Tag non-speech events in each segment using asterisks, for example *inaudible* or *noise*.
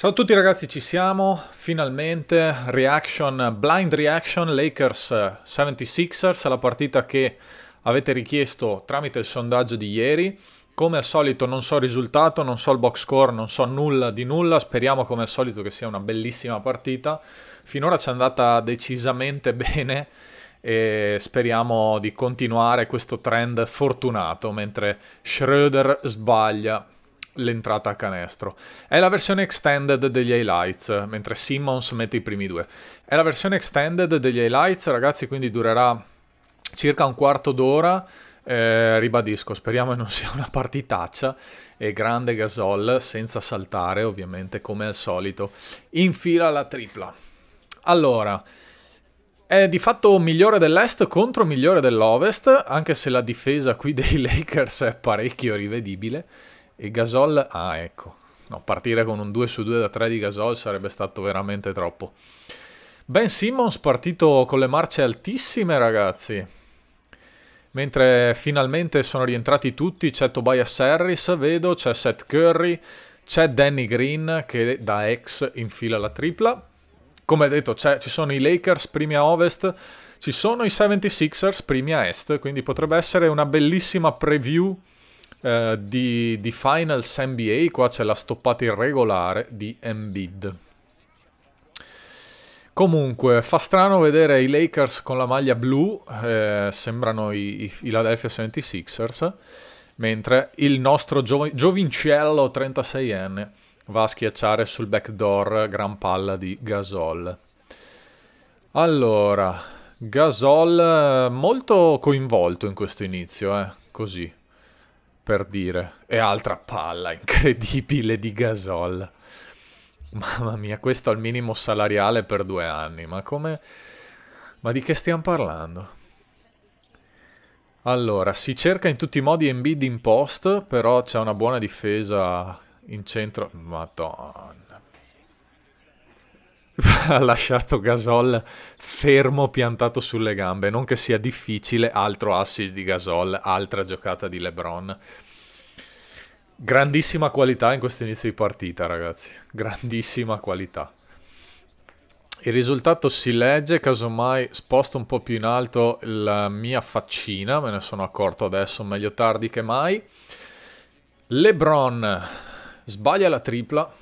Ciao a tutti ragazzi, ci siamo finalmente. Reaction, blind reaction Lakers 76ers, eh, la partita che avete richiesto tramite il sondaggio di ieri. Come al solito non so il risultato, non so il box score, non so nulla di nulla, speriamo come al solito che sia una bellissima partita. Finora ci è andata decisamente *laughs* bene e speriamo di continuare questo trend fortunato mentre Schroeder sbaglia l'entrata a canestro. È la versione extended degli highlights, mentre Simmons mette i primi due. È la versione extended degli highlights, ragazzi, quindi durerà circa un quarto d'ora. Eh, ribadisco, speriamo che non *laughs* sia una partitaccia. E grande Gasol, senza saltare ovviamente come al solito, infila la tripla. Allora, è di fatto migliore dell'est contro migliore dell'ovest, anche se la difesa qui dei *laughs* Lakers è parecchio rivedibile. E Gasol, ah ecco, no, partire con un 2 su 2 da 3 di Gasol sarebbe stato veramente troppo. Ben Simmons partito con le marce altissime ragazzi, mentre finalmente sono rientrati tutti, c'è Tobias Harris, vedo, c'è Seth Curry, c'è Danny Green che da ex infila la tripla. Come detto, ci sono i Lakers primi a ovest, ci sono i 76ers primi a est, quindi potrebbe essere una bellissima preview Uh, di, di, Finals NBA, qua c'è la stoppata irregolare di Embiid. Comunque, fa strano vedere i Lakers con la maglia blu, eh, sembrano i, Philadelphia 76ers, mentre il nostro gio giovincello 36enne va a schiacciare sul backdoor gran palla di Gasol. Allora, Gasol eh, molto coinvolto in questo inizio, eh, così per dire. E altra palla incredibile di Gasol. Mamma mia, questo al minimo salariale per due anni. Ma come... Ma di che stiamo parlando? Allora, si cerca in tutti i modi Embiid in post, però c'è una buona difesa in centro. Madonna. *laughs* ha lasciato Gasol fermo piantato sulle gambe, non che sia difficile, altro assist di Gasol, altra giocata di LeBron. Grandissima qualità in questo inizio di partita, ragazzi, grandissima qualità. Il risultato si legge, casomai sposto un po' più in alto la mia faccina, me ne sono accorto adesso, meglio tardi che mai. LeBron sbaglia la tripla,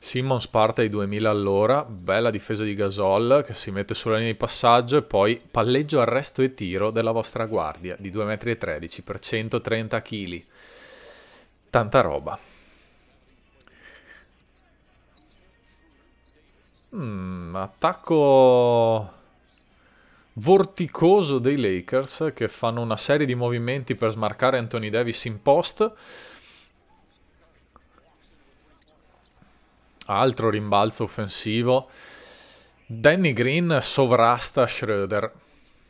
Simmons parte ai 2000 all'ora, bella difesa di Gasol che si mette sulla linea di passaggio e poi palleggio, arresto e tiro della vostra guardia di 2,13 m per 130 kg. Tanta roba. Mm, attacco vorticoso dei Lakers che fanno una serie di movimenti per smarcare Anthony Davis in post altro rimbalzo offensivo. Danny Green sovrasta Schroeder,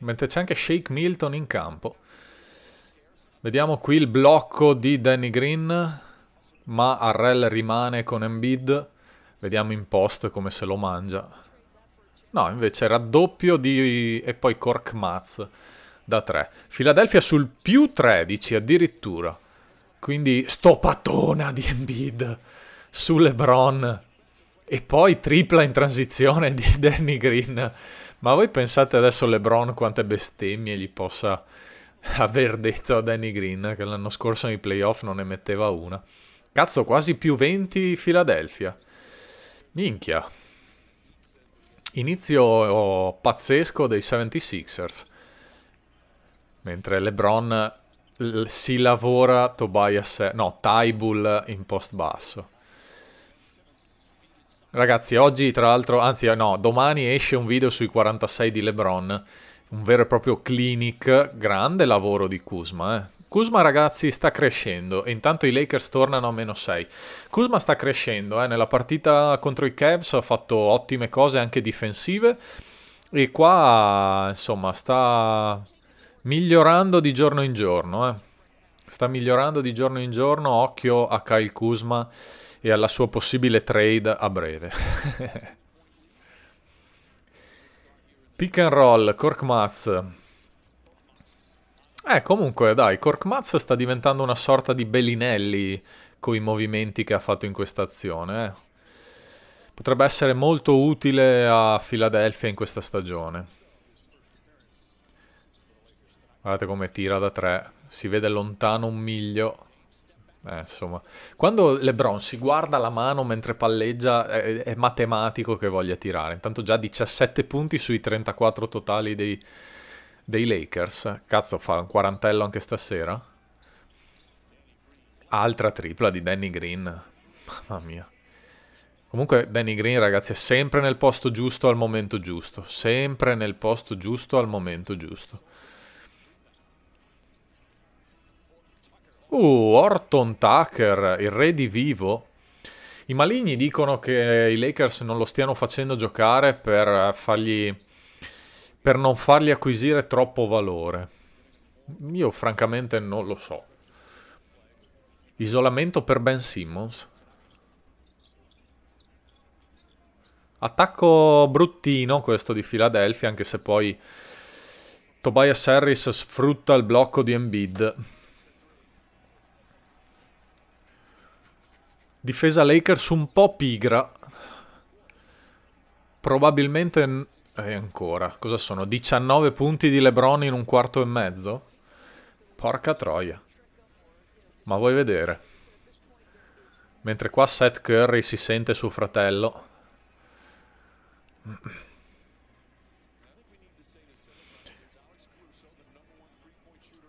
mentre c'è anche Shake Milton in campo. Vediamo qui il blocco di Danny Green, ma Arrel rimane con Embiid. Vediamo in post come se lo mangia. No, invece raddoppio di... e poi Cork Korkmaz da 3. Philadelphia sul più 13 addirittura. Quindi stopatona di Embiid su LeBron e poi tripla in transizione di *laughs* Danny Green. Ma voi pensate adesso LeBron quante bestemmie gli possa aver detto a Danny Green, che l'anno scorso nei playoff non ne metteva una. Cazzo, quasi più 20 Philadelphia. Minchia. Inizio oh, pazzesco dei 76ers. Mentre LeBron si lavora Tobias... No, Tybull in post basso. Ragazzi, oggi tra l'altro, anzi no, domani esce un video sui 46 di LeBron, un vero e proprio clinic, grande lavoro di Kuzma, eh. Kuzma ragazzi sta crescendo e intanto i Lakers tornano a meno 6. Kuzma sta crescendo, eh. nella partita contro i Cavs ha fatto ottime cose anche difensive e qua insomma sta migliorando di giorno in giorno, eh. sta migliorando di giorno in giorno, occhio a Kyle Kuzma e alla sua possibile trade a breve. *laughs* Pick and roll, Cork Korkmaz. Eh, comunque, dai, Cork Korkmaz sta diventando una sorta di Bellinelli i movimenti che ha fatto in questa azione. Eh. Potrebbe essere molto utile a Philadelphia in questa stagione. Guardate come tira da tre. Si vede lontano un miglio. Eh, insomma, quando LeBron si guarda la mano mentre palleggia, è, è, matematico che voglia tirare. Intanto già 17 punti sui 34 totali dei, dei Lakers. Cazzo, fa un quarantello anche stasera. Altra tripla di Danny Green. Mamma mia. Comunque Danny Green, ragazzi, è sempre nel posto giusto al momento giusto. Sempre nel posto giusto al momento giusto. Uh, Orton Tucker, il re di vivo. I maligni dicono che i Lakers non lo stiano facendo giocare per fargli... per non fargli acquisire troppo valore. Io francamente non lo so. Isolamento per Ben Simmons. Attacco bruttino questo di Philadelphia, anche se poi Tobias Harris sfrutta il blocco di Embiid. Difesa Lakers un po' pigra. Probabilmente... E ancora, cosa sono? 19 punti di Lebron in un quarto e mezzo? Porca troia. Ma vuoi vedere? Mentre qua Seth Curry si sente suo fratello.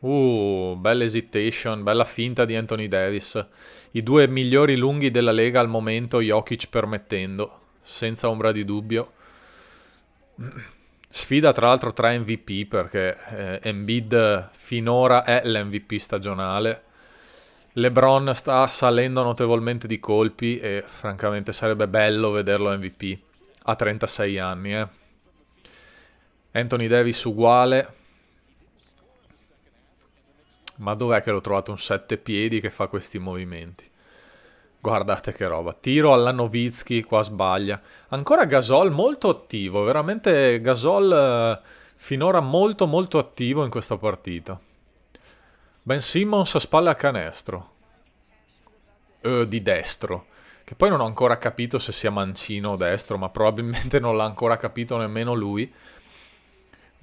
Uh, bella hesitation, bella finta di Anthony Davis. I due migliori lunghi della Lega al momento, Jokic permettendo, senza ombra di dubbio. Sfida tra l'altro tra MVP perché eh, Embiid finora è l'MVP stagionale. LeBron sta salendo notevolmente di colpi e francamente sarebbe bello vederlo MVP a 36 anni. Eh. Anthony Davis uguale, ma dov'è che l'ho trovato un sette piedi che fa questi movimenti? Guardate che roba. Tiro alla Novitsky, qua sbaglia. Ancora Gasol molto attivo, veramente Gasol eh, finora molto molto attivo in questa partita. Ben Simmons a spalle a canestro. Eh, di destro. Che poi non ho ancora capito se sia mancino o destro, ma probabilmente non l'ha ancora capito nemmeno lui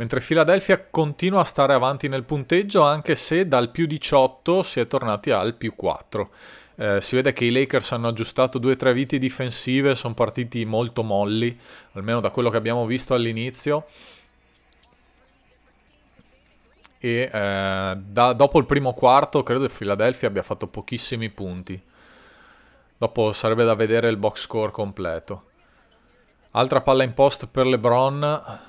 mentre Philadelphia continua a stare avanti nel punteggio anche se dal più 18 si è tornati al più 4. Eh, si vede che i Lakers hanno aggiustato due o tre viti difensive, sono partiti molto molli, almeno da quello che abbiamo visto all'inizio. E eh, da, dopo il primo quarto credo che Philadelphia abbia fatto pochissimi punti. Dopo sarebbe da vedere il box score completo. Altra palla in post per LeBron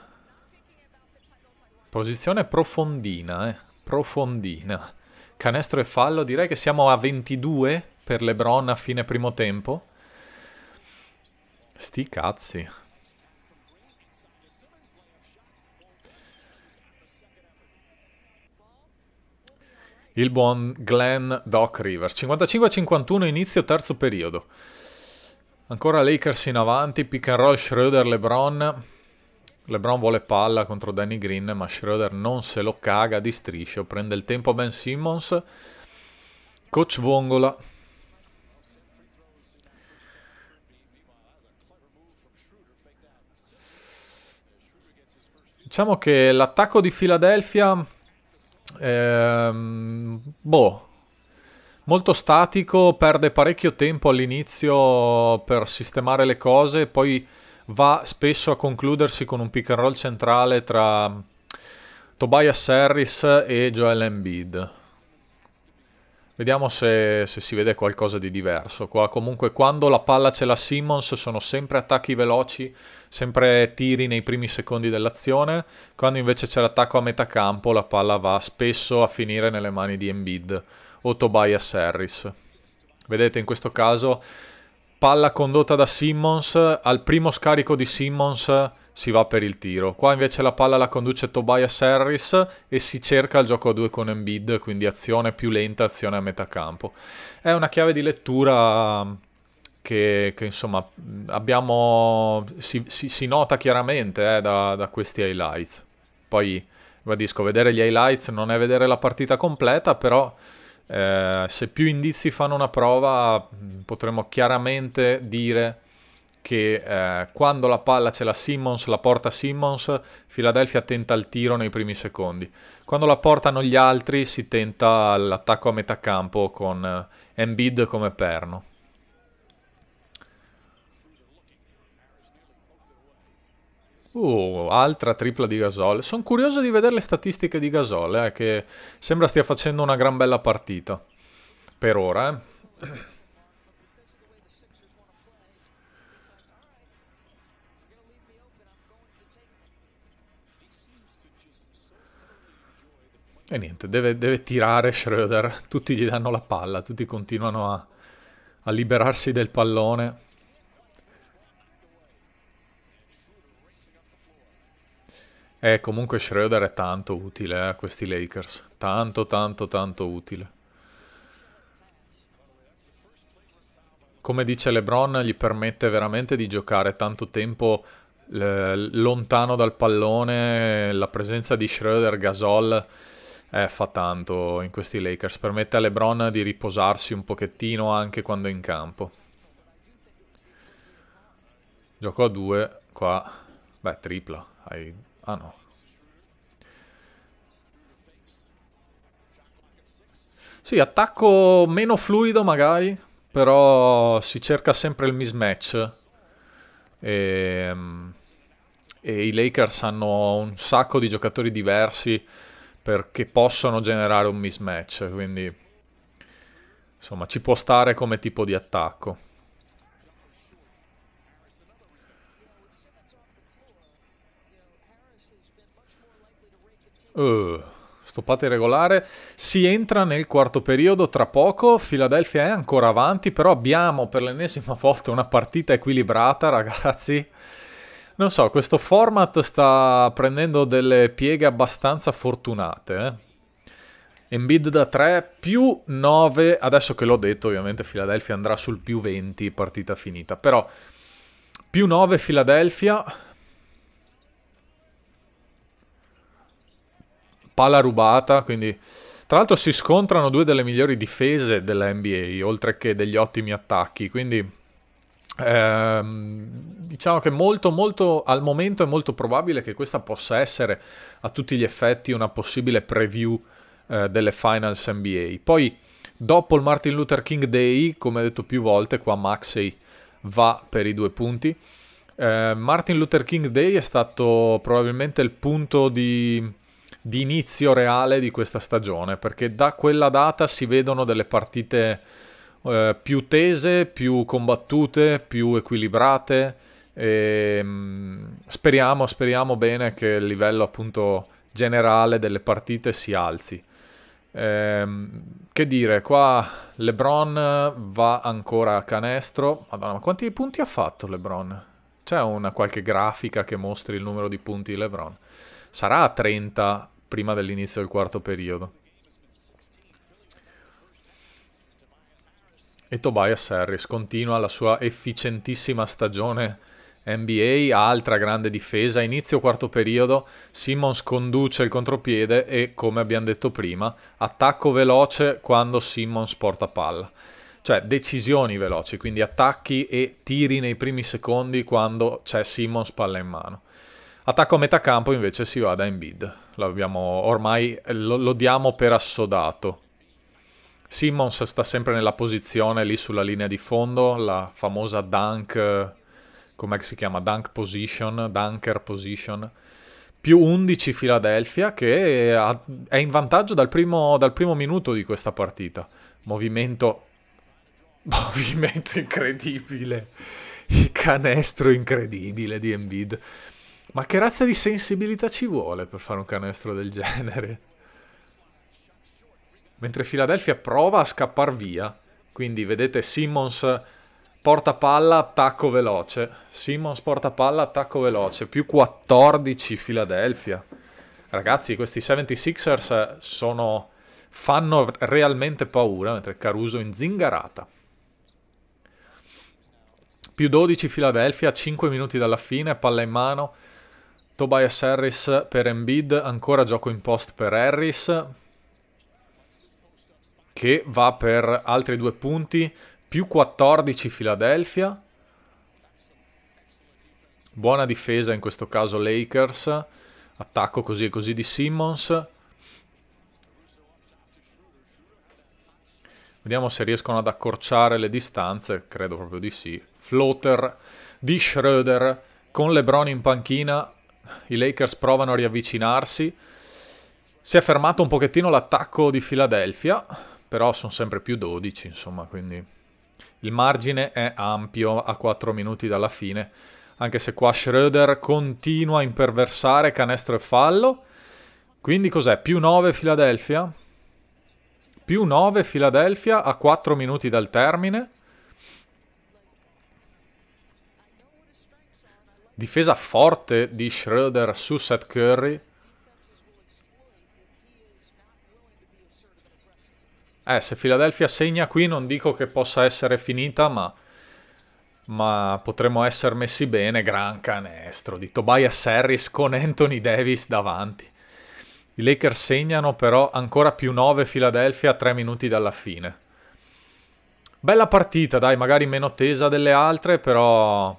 Posizione profondina, eh. Profondina. Canestro e fallo, direi che siamo a 22 per LeBron a fine primo tempo. Sti cazzi. il buon Glenn Doc Rivers. 55-51 inizio terzo periodo. Ancora Lakers in avanti, pick and roll Schroeder, LeBron. LeBron vuole palla contro Danny Green, ma Schroeder non se lo caga di striscio. Prende il tempo Ben Simmons. Coach Vongola. Diciamo che l'attacco di Philadelphia... Ehm, boh, molto statico, perde parecchio tempo all'inizio per sistemare le cose, poi va spesso a concludersi con un pick and roll centrale tra Tobias Harris e Joel Embiid. Vediamo se, se, si vede qualcosa di diverso. Qua comunque quando la palla ce la Simmons sono sempre attacchi veloci, sempre tiri nei primi secondi dell'azione. Quando invece c'è l'attacco a metà campo la palla va spesso a finire nelle mani di Embiid o Tobias Harris. Vedete in questo caso palla condotta da Simmons, al primo scarico di Simmons si va per il tiro. Qua invece la palla la conduce Tobias Harris e si cerca il gioco a due con Embiid, quindi azione più lenta, azione a metà campo. È una chiave di lettura che, che insomma abbiamo, si, si, si nota chiaramente eh, da, da questi highlights. Poi, ribadisco, vedere gli highlights non è vedere la partita completa, però eh, se più indizi fanno una prova, mm, potremmo chiaramente dire che eh, quando la palla ce la Simmons, la porta Simmons, Philadelphia tenta il tiro nei primi secondi. Quando la portano gli altri si tenta l'attacco a metà campo con eh, Embed come perno. Uh, altra tripla di Gasol. Sono curioso di vedere le statistiche di Gasol, eh, che sembra stia facendo una gran bella partita. Per ora, eh. E niente, deve, deve tirare Schroeder, tutti gli danno la palla, tutti continuano a, a liberarsi del pallone. Eh, comunque Schroeder è tanto utile eh, a questi Lakers. Tanto, tanto, tanto utile. Come dice LeBron, gli permette veramente di giocare tanto tempo eh, lontano dal pallone. La presenza di Schroeder, Gasol, eh, fa tanto in questi Lakers. Permette a LeBron di riposarsi un pochettino anche quando è in campo. Gioco a due, qua... Beh, tripla. Hai Ah no. Sì, attacco meno fluido magari, però si cerca sempre il mismatch. E, ehm, e i Lakers hanno un sacco di giocatori diversi perché possono generare un mismatch, quindi insomma ci può stare come tipo di attacco. Uh, stoppata regolare. Si entra nel quarto periodo tra poco. Philadelphia è ancora avanti, però abbiamo per l'ennesima volta una partita equilibrata, ragazzi. Non so, questo format sta prendendo delle pieghe abbastanza fortunate. Eh? Embiid da 3 più 9. Adesso che l'ho detto, ovviamente Philadelphia andrà sul più 20, partita finita. Però più 9 Philadelphia palla rubata, quindi... Tra l'altro si scontrano due delle migliori difese della NBA, oltre che degli ottimi attacchi, quindi... Ehm, diciamo che molto, molto, al momento è molto probabile che questa possa essere a tutti gli effetti una possibile preview eh, delle finals NBA. Poi, dopo il Martin Luther King Day, come detto più volte, qua Maxey va per i due punti. Eh, Martin Luther King Day è stato probabilmente il punto di di inizio reale di questa stagione, perché da quella data si vedono delle partite eh, più tese, più combattute, più equilibrate. E, ehm, speriamo, speriamo bene che il livello appunto generale delle partite si alzi. Eh, che dire, qua LeBron va ancora a canestro. Madonna, ma quanti punti ha fatto LeBron? C'è una qualche grafica che mostri il numero di punti di LeBron? Sarà a 30 prima dell'inizio del quarto periodo. E Tobias Harris continua la sua efficientissima stagione NBA, altra grande difesa, inizio quarto periodo, Simmons conduce il contropiede e, come abbiamo detto prima, attacco veloce quando Simmons porta palla. Cioè decisioni veloci, quindi attacchi e tiri nei primi secondi quando c'è Simmons palla in mano. Attacco a metà campo invece si va da Embiid. L'abbiamo ormai lo, lo, diamo per assodato. Simmons sta sempre nella posizione lì sulla linea di fondo, la famosa dunk come si chiama? Dunk position, dunker position. Più 11 Philadelphia che è in vantaggio dal primo, dal primo minuto di questa partita. Movimento *laughs* movimento incredibile. Il canestro incredibile di Embiid. Ma che razza di sensibilità ci vuole per fare un canestro del *laughs* genere? Mentre Philadelphia prova a scappare via. Quindi vedete Simmons porta palla, attacco veloce. Simmons porta palla, attacco veloce. Più 14 Philadelphia. Ragazzi, questi 76ers sono... fanno realmente paura, mentre Caruso in zingarata più 12 Philadelphia, 5 minuti dalla fine, palla in mano, Tobias Harris per Embiid, ancora gioco in post per Harris, che va per altri due punti, più 14 Philadelphia. Buona difesa in questo caso Lakers, attacco così e così di Simmons. Vediamo se riescono ad accorciare le distanze, credo proprio di sì. Floater di Schroeder con LeBron in panchina, i Lakers provano a riavvicinarsi. Si è fermato un pochettino l'attacco di Philadelphia, però sono sempre più 12, insomma, quindi il margine è ampio a 4 minuti dalla fine, anche se qua Schroeder continua a imperversare canestro e fallo. Quindi cos'è? Più 9 Philadelphia? Più 9 Philadelphia a 4 minuti dal termine. difesa forte di Schroeder su Seth Curry. Eh, se Philadelphia segna qui non dico che possa essere finita, ma, ma potremmo essere messi bene. Gran canestro di Tobias Harris con Anthony Davis davanti. I Lakers segnano però ancora più 9 Philadelphia a 3 minuti dalla fine. Bella partita, dai, magari meno tesa delle altre, però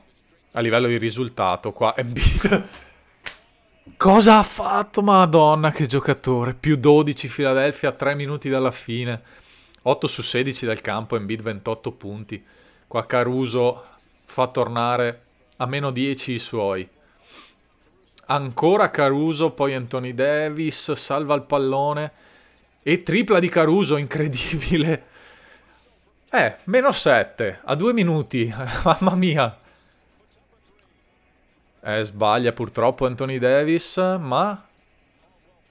a livello di risultato qua Embiid *laughs* cosa ha fatto madonna che giocatore più 12 Philadelphia 3 minuti dalla fine 8 su 16 dal campo Embiid 28 punti qua Caruso fa tornare a meno 10 i suoi ancora Caruso poi Anthony Davis salva il pallone e tripla di Caruso incredibile eh, meno 7 a 2 minuti, *laughs* mamma mia, eh, sbaglia purtroppo Anthony Davis, ma...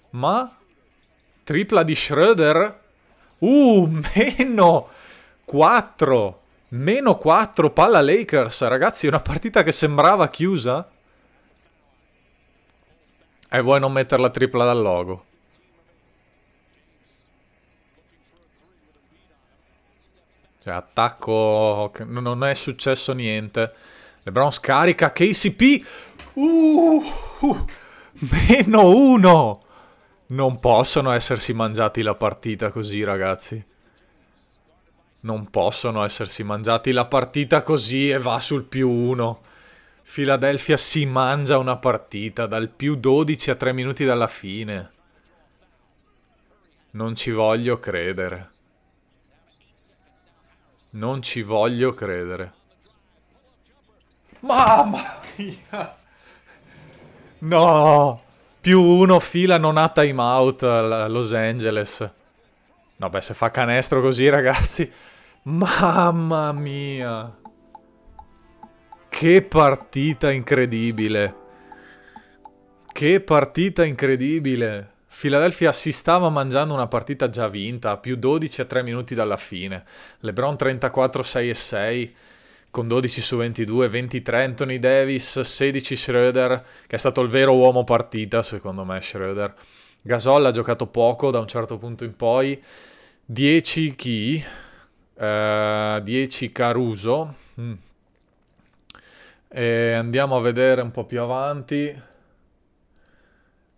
Ma... Tripla di Schroeder? Uh, meno 4! Meno 4, palla Lakers, ragazzi, una partita che sembrava chiusa. E vuoi non metterla tripla dal logo? Cioè, attacco... non è successo niente. LeBron scarica KCP. Uh, uh, meno uno. Non possono essersi mangiati la partita così, ragazzi. Non possono essersi mangiati la partita così e va sul più uno. Philadelphia si mangia una partita dal più 12 a 3 minuti dalla fine. Non ci voglio credere. Non ci voglio credere. Mamma mia! No! Più uno fila non ha timeout Los Angeles. No, beh, se fa canestro così, ragazzi... Mamma mia! Che partita incredibile! Che partita incredibile! Philadelphia si stava mangiando una partita già vinta, più 12 a 3 minuti dalla fine. LeBron 34 6 e 6 con 12 su 22, 23 Anthony Davis, 16 Schroeder, che è stato il vero uomo partita secondo me Schroeder. Gasol ha giocato poco da un certo punto in poi, 10 chi? Uh, eh, 10 Caruso. Mm. E andiamo a vedere un po' più avanti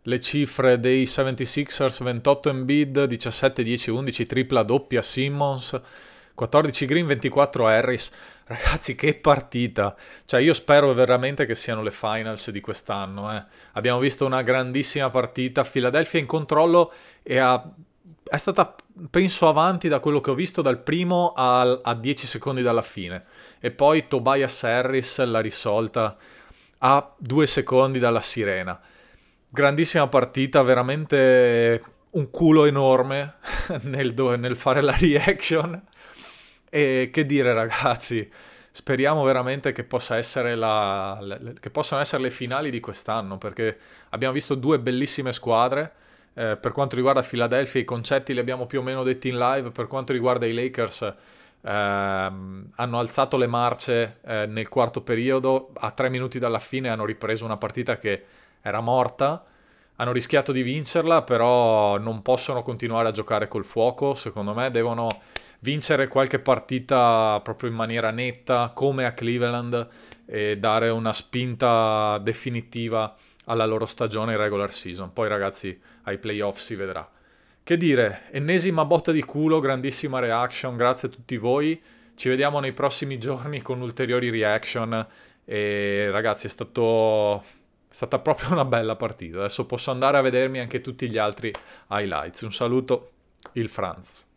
le cifre dei 76ers, 28 Embiid, 17, 10, 11, tripla doppia Simmons. 14 Green, 24 Harris. Ragazzi, che partita! Cioè, io spero veramente che siano le finals di quest'anno. Eh. Abbiamo visto una grandissima partita. Philadelphia in controllo e ha... è stata, penso, avanti da quello che ho visto dal primo al... a 10 secondi dalla fine. E poi Tobias Harris l'ha risolta a 2 secondi dalla sirena. Grandissima partita, veramente un culo enorme *laughs* nel, nel fare la reaction e che dire ragazzi, speriamo veramente che, possa la, le, che possano essere le finali di quest'anno, perché abbiamo visto due bellissime squadre. Eh, per quanto riguarda Philadelphia i concetti li abbiamo più o meno detti in live, per quanto riguarda i Lakers... Ehm, hanno alzato le marce eh, nel quarto periodo, a tre minuti dalla fine hanno ripreso una partita che era morta, hanno rischiato di vincerla, però non possono continuare a giocare col fuoco, secondo me devono vincere qualche partita proprio in maniera netta come a Cleveland e dare una spinta definitiva alla loro stagione in regular season. Poi ragazzi ai playoff si vedrà. Che dire, ennesima botta di culo, grandissima reaction, grazie a tutti voi. Ci vediamo nei prossimi giorni con ulteriori reaction e ragazzi è stato è stata proprio una bella partita. Adesso posso andare a vedermi anche tutti gli altri highlights. Un saluto, il Franz.